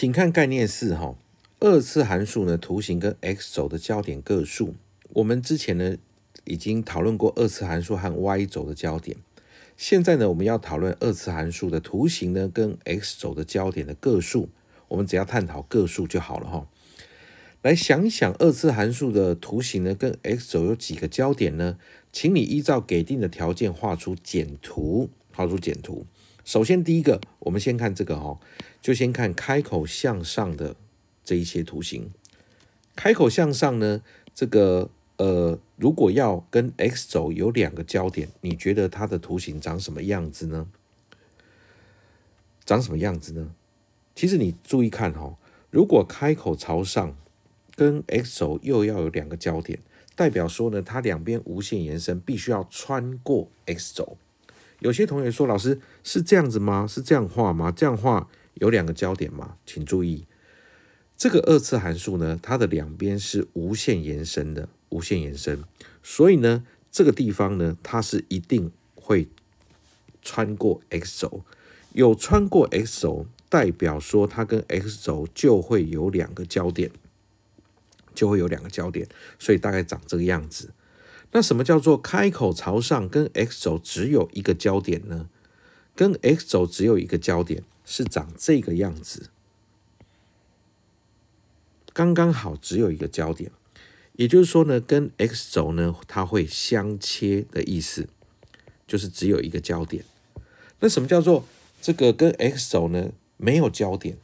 请看概念四哈，二次函数呢图形跟 x 轴的交点个数，我们之前呢已经讨论过二次函数和 y 轴的交点，现在呢我们要讨论二次函数的图形呢跟 x 轴的交点的个数，我们只要探讨个数就好了哈。来想一想二次函数的图形呢跟 x 轴有几个交点呢？请你依照给定的条件画出简图，画出简图。首先，第一个，我们先看这个哈，就先看开口向上的这一些图形。开口向上呢，这个呃，如果要跟 x 轴有两个交点，你觉得它的图形长什么样子呢？长什么样子呢？其实你注意看哈，如果开口朝上，跟 x 轴又要有两个交点，代表说呢，它两边无限延伸，必须要穿过 x 轴。有些同学说：“老师是这样子吗？是这样画吗？这样画有两个焦点吗？”请注意，这个二次函数呢，它的两边是无限延伸的，无限延伸，所以呢，这个地方呢，它是一定会穿过 x 轴。有穿过 x 轴，代表说它跟 x 轴就会有两个交点，就会有两个交点，所以大概长这个样子。那什么叫做开口朝上跟 x 轴只有一个交点呢？跟 x 轴只有一个交点是长这个样子，刚刚好只有一个交点，也就是说呢，跟 x 轴呢它会相切的意思，就是只有一个交点。那什么叫做这个跟 x 轴呢没有交点？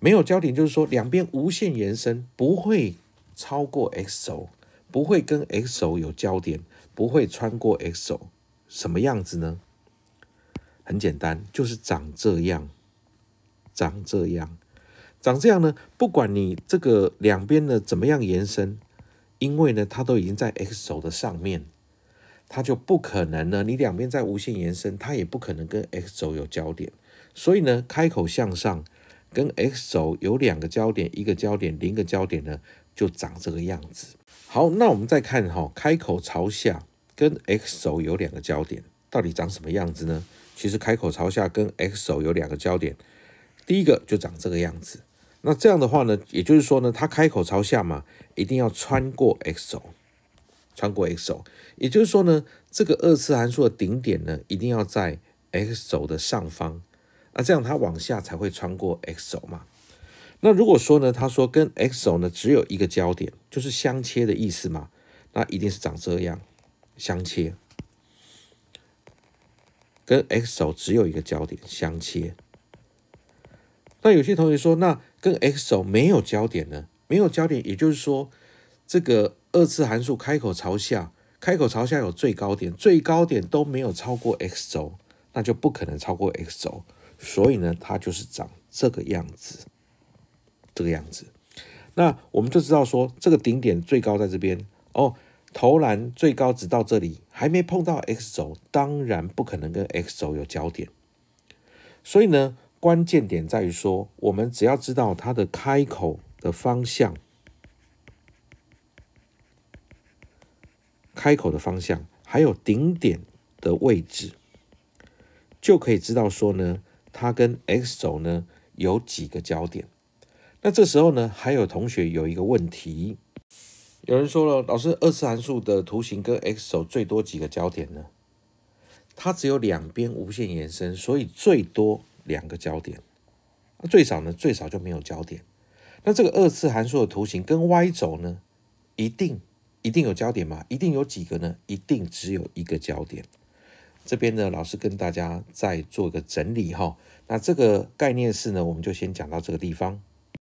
没有交点就是说两边无限延伸不会超过 x 轴。不会跟 x 轴有交点，不会穿过 x 轴，什么样子呢？很简单，就是长这样，长这样，长这样呢？不管你这个两边呢怎么样延伸，因为呢它都已经在 x 轴的上面，它就不可能呢你两边在无限延伸，它也不可能跟 x 轴有交点。所以呢，开口向上，跟 x 轴有两个交点、一个交点、零个交点呢，就长这个样子。好，那我们再看哈，开口朝下跟 x 轴有两个交点，到底长什么样子呢？其实开口朝下跟 x 轴有两个交点，第一个就长这个样子。那这样的话呢，也就是说呢，它开口朝下嘛，一定要穿过 x 轴，穿过 x 轴。也就是说呢，这个二次函数的顶点呢，一定要在 x 轴的上方，那这样它往下才会穿过 x 轴嘛。那如果说呢，他说跟 x 轴呢只有一个交点。就是相切的意思嘛，那一定是长这样，相切，跟 x 轴只有一个交点，相切。那有些同学说，那跟 x 轴没有交点呢？没有交点，也就是说，这个二次函数开口朝下，开口朝下有最高点，最高点都没有超过 x 轴，那就不可能超过 x 轴，所以呢，它就是长这个样子，这个样子。那我们就知道说，这个顶点最高在这边哦，投篮最高只到这里，还没碰到 x 轴，当然不可能跟 x 轴有交点。所以呢，关键点在于说，我们只要知道它的开口的方向，开口的方向，还有顶点的位置，就可以知道说呢，它跟 x 轴呢有几个交点。那这时候呢，还有同学有一个问题，有人说了，老师，二次函数的图形跟 x 轴最多几个交点呢？它只有两边无限延伸，所以最多两个交点。那最少呢？最少就没有交点。那这个二次函数的图形跟 y 轴呢，一定一定有交点吗？一定有几个呢？一定只有一个交点。这边呢，老师跟大家再做一个整理哈。那这个概念是呢，我们就先讲到这个地方。